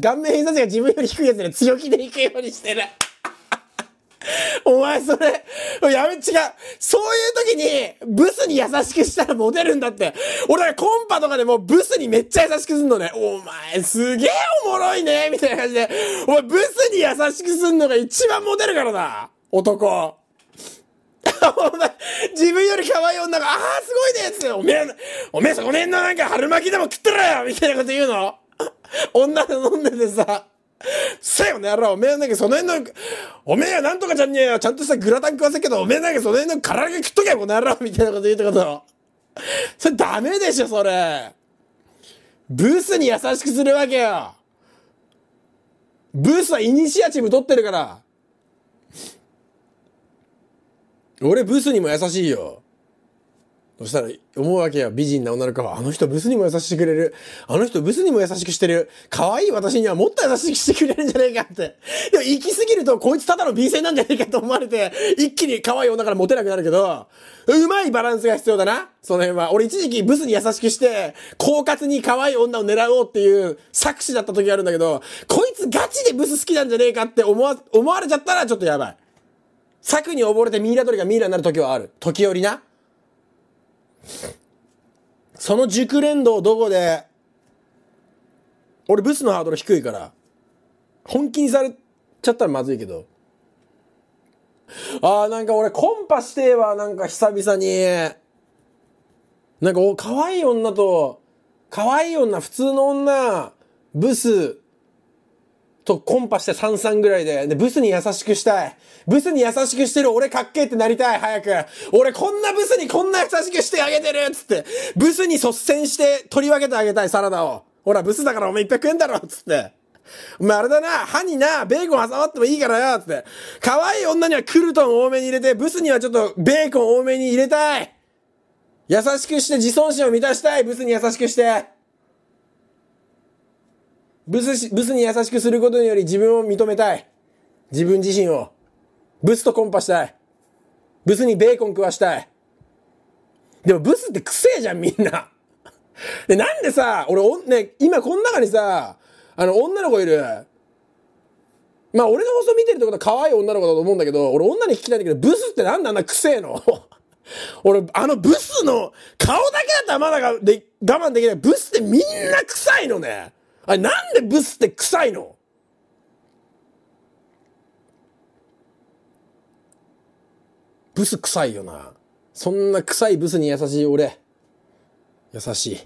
顔面偏差値が自分より低いやつで強気でいくようにしてる。お前それ、やめ、違う。そういう時に、ブスに優しくしたらモテるんだって。俺はコンパとかでもブスにめっちゃ優しくすんのね。お前すげえおもろいねみたいな感じで。お前ブスに優しくすんのが一番モテるからな。男。お前、自分より可愛い女が、ああ、すごいねっつって、おめえ、おめえそこねんのなんか春巻きでも食ってろよみたいなこと言うの女で飲んでてさ、せよね、やおめえなんかその辺の、おめえはなんとかじゃねえよ、ちゃんとしたグラタン食わせけど、おめえなんかその辺の唐揚げ食っとけよ、この野みたいなこと言うってこと。それダメでしょ、それ。ブースに優しくするわけよ。ブースはイニシアチブ取ってるから。俺ブースにも優しいよ。そしたら思うわけよ。美人な女の子は、あの人ブスにも優しくしてくれる。あの人ブスにも優しくしてる。可愛い私にはもっと優しくしてくれるんじゃねえかって。でも行き過ぎると、こいつただの B 声なんじゃねえかと思われて、一気に可愛い女からモテなくなるけど、うまいバランスが必要だな。その辺は。俺一時期ブスに優しくして、狡猾に可愛い女を狙おうっていう作詞だった時があるんだけど、こいつガチでブス好きなんじゃねえかって思わ、思われちゃったらちょっとやばい。策に溺れてミイラ取りがミイラになる時はある。時折な。その熟練度をどこで、俺ブスのハードル低いから、本気にされちゃったらまずいけど。ああ、なんか俺コンパしてえわ、なんか久々に。なんかお、可愛い女と、可愛い女、普通の女、ブス、とコンパして33ぐらいで、で、ブスに優しくしたい。ブスに優しくしてる俺かっけえってなりたい、早く。俺こんなブスにこんな優しくしてあげてるっつって、ブスに率先して取り分けてあげたい、サラダを。ほら、ブスだからお前いっぱい食えんだろっつって。お前あれだな、歯にな、ベーコン挟まってもいいからよつって。可愛い女にはクルトン多めに入れて、ブスにはちょっとベーコン多めに入れたい。優しくして自尊心を満たしたい、ブスに優しくして。ブス、し、ブスに優しくすることにより自分を認めたい。自分自身を。ブスとコンパしたい。ブスにベーコン食わしたい。でもブスってくせえじゃん、みんな。で、なんでさ、俺、お、ね、今この中にさ、あの、女の子いる。まあ、俺の放送見てるってことは可愛い女の子だと思うんだけど、俺女に聞きたいんだけど、ブスってなんであんなくせえの 俺、あのブスの顔だけだったらまだがで我慢できない。ブスってみんな臭いのね。あれなんでブスって臭いのブス臭いよな。そんな臭いブスに優しい俺。優しい。